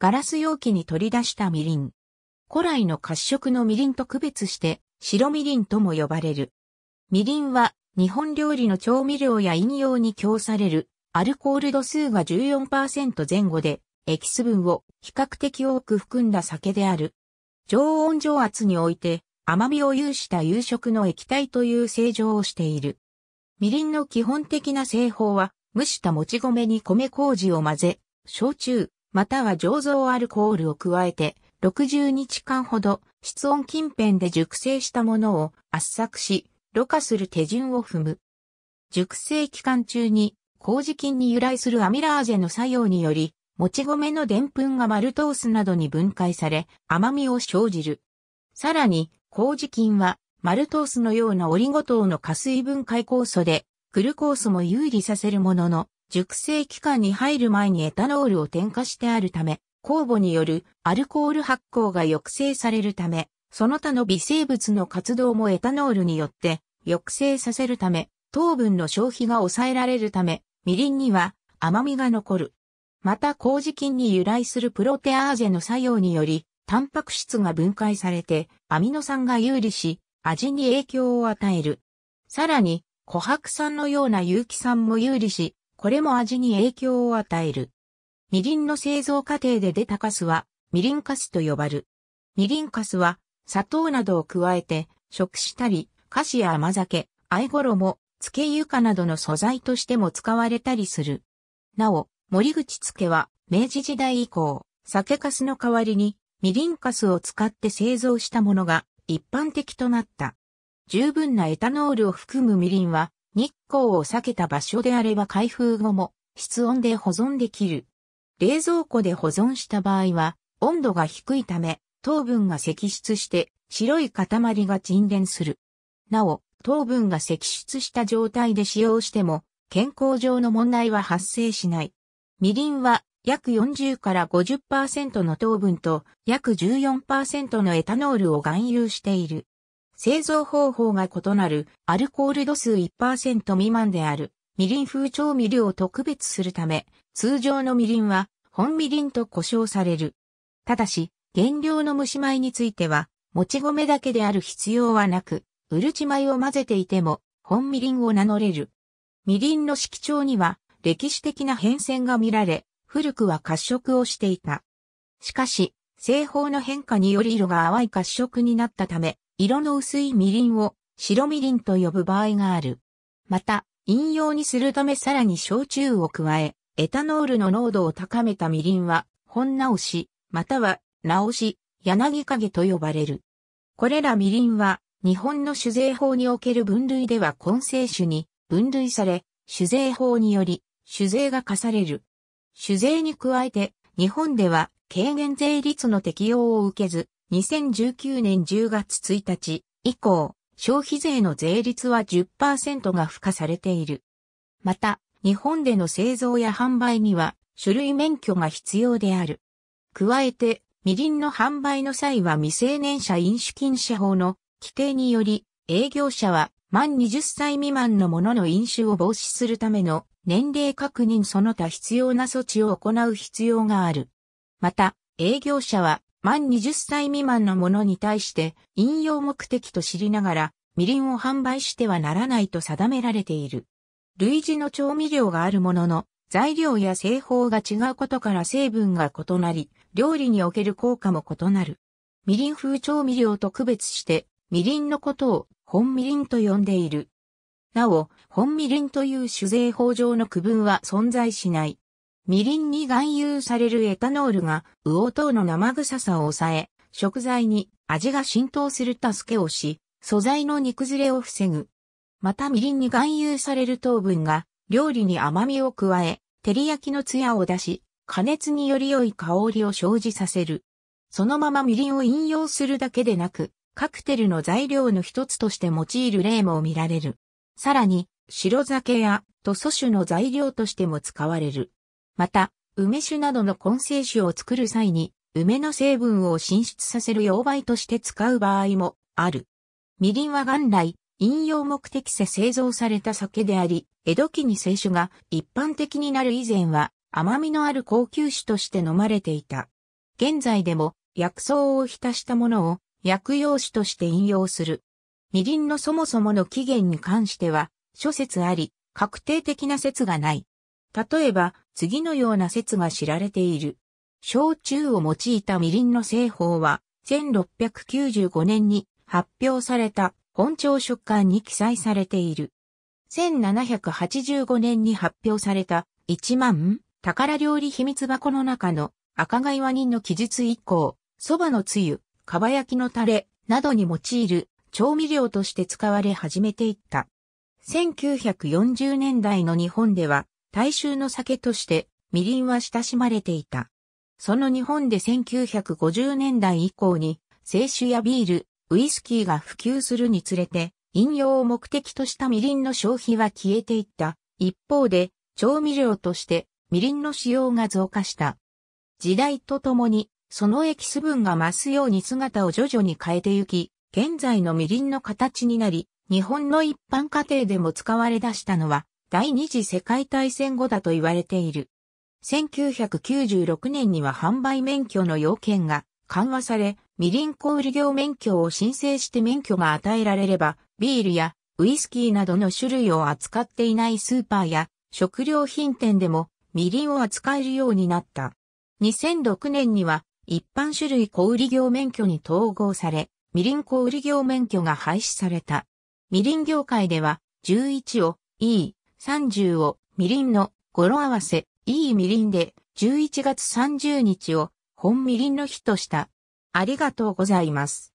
ガラス容器に取り出したみりん。古来の褐色のみりんと区別して、白みりんとも呼ばれる。みりんは、日本料理の調味料や飲用に供される、アルコール度数が14%前後で、エキス分を比較的多く含んだ酒である。常温常圧において、甘みを有した夕食の液体という正常をしている。みりんの基本的な製法は、蒸したもち米に米麹を混ぜ、焼酎、または醸造アルコールを加えて、60日間ほど室温近辺で熟成したものを圧搾し、ろ過する手順を踏む。熟成期間中に、麹菌に由来するアミラーゼの作用により、もち米のぷんがマルトースなどに分解され、甘みを生じる。さらに、麹菌は、マルトースのようなオリゴ糖の加水分解酵素で、グルコースも有利させるものの、熟成期間に入る前にエタノールを添加してあるため、酵母によるアルコール発酵が抑制されるため、その他の微生物の活動もエタノールによって抑制させるため、糖分の消費が抑えられるため、みりんには甘みが残る。また麹菌に由来するプロテアーゼの作用により、タンパク質が分解されて、アミノ酸が有利し、味に影響を与える。さらに、琥珀酸のような有機酸も有利し、これも味に影響を与える。みりんの製造過程で出たカスは、みりんカスと呼ばる。みりんカスは、砂糖などを加えて、食したり、菓子や甘酒、あいも、漬け床などの素材としても使われたりする。なお、森口漬けは、明治時代以降、酒カスの代わりに、みりんカスを使って製造したものが一般的となった。十分なエタノールを含むみりんは、日光を避けた場所であれば開封後も室温で保存できる。冷蔵庫で保存した場合は温度が低いため糖分が積出して白い塊が沈殿する。なお、糖分が積出した状態で使用しても健康上の問題は発生しない。みりんは約40から50%の糖分と約14%のエタノールを含有している。製造方法が異なるアルコール度数1%未満であるみりん風調味料を特別するため、通常のみりんは本みりんと呼称される。ただし、原料の蒸し米については、もち米だけである必要はなく、うるち米を混ぜていても、本みりんを名乗れる。みりんの色調には、歴史的な変遷が見られ、古くは褐色をしていた。しかし、製法の変化により色が淡い褐色になったため、色の薄いみりんを白みりんと呼ぶ場合がある。また、飲用にするためさらに焼酎を加え、エタノールの濃度を高めたみりんは、本直し、または直し、柳影と呼ばれる。これらみりんは、日本の酒税法における分類では混成酒に分類され、酒税法により、酒税が課される。酒税に加えて、日本では軽減税率の適用を受けず、2019年10月1日以降、消費税の税率は10%が付加されている。また、日本での製造や販売には種類免許が必要である。加えて、みりんの販売の際は未成年者飲酒禁止法の規定により、営業者は満20歳未満の者の飲酒を防止するための年齢確認その他必要な措置を行う必要がある。また、営業者は満20歳未満の者に対して引用目的と知りながら、みりんを販売してはならないと定められている。類似の調味料があるものの、材料や製法が違うことから成分が異なり、料理における効果も異なる。みりん風調味料と区別して、みりんのことを本みりんと呼んでいる。なお、本みりんという酒税法上の区分は存在しない。みりんに含有されるエタノールが魚糖の生臭さを抑え、食材に味が浸透する助けをし、素材の煮崩れを防ぐ。またみりんに含有される糖分が料理に甘みを加え、照り焼きの艶を出し、加熱により良い香りを生じさせる。そのままみりんを引用するだけでなく、カクテルの材料の一つとして用いる例も見られる。さらに、白酒や塗素酒の材料としても使われる。また、梅酒などの根性酒を作る際に、梅の成分を浸出させる溶媒として使う場合もある。みりんは元来、飲用目的で製造された酒であり、江戸期に清酒が一般的になる以前は甘みのある高級酒として飲まれていた。現在でも薬草を浸したものを薬用酒として飲用する。みりんのそもそもの起源に関しては諸説あり、確定的な説がない。例えば、次のような説が知られている。焼酎を用いたみりんの製法は、1695年に発表された本朝食感に記載されている。1785年に発表された1万宝料理秘密箱の中の赤貝和人の記述以降、蕎麦のつゆ、かば焼きのタレなどに用いる調味料として使われ始めていった。1940年代の日本では大衆の酒として、みりんは親しまれていた。その日本で1950年代以降に、清酒やビール、ウイスキーが普及するにつれて、飲用を目的としたみりんの消費は消えていった。一方で、調味料として、みりんの使用が増加した。時代とともに、そのエキス分が増すように姿を徐々に変えてゆき、現在のみりんの形になり、日本の一般家庭でも使われ出したのは、第二次世界大戦後だと言われている。1996年には販売免許の要件が緩和され、みりん小売業免許を申請して免許が与えられれば、ビールやウイスキーなどの種類を扱っていないスーパーや食料品店でもみりんを扱えるようになった。2006年には一般種類小売業免許に統合され、みりん小売業免許が廃止された。みりん業界では11を E、30をみりんの語呂合わせ、いいみりんで11月30日を本みりんの日とした。ありがとうございます。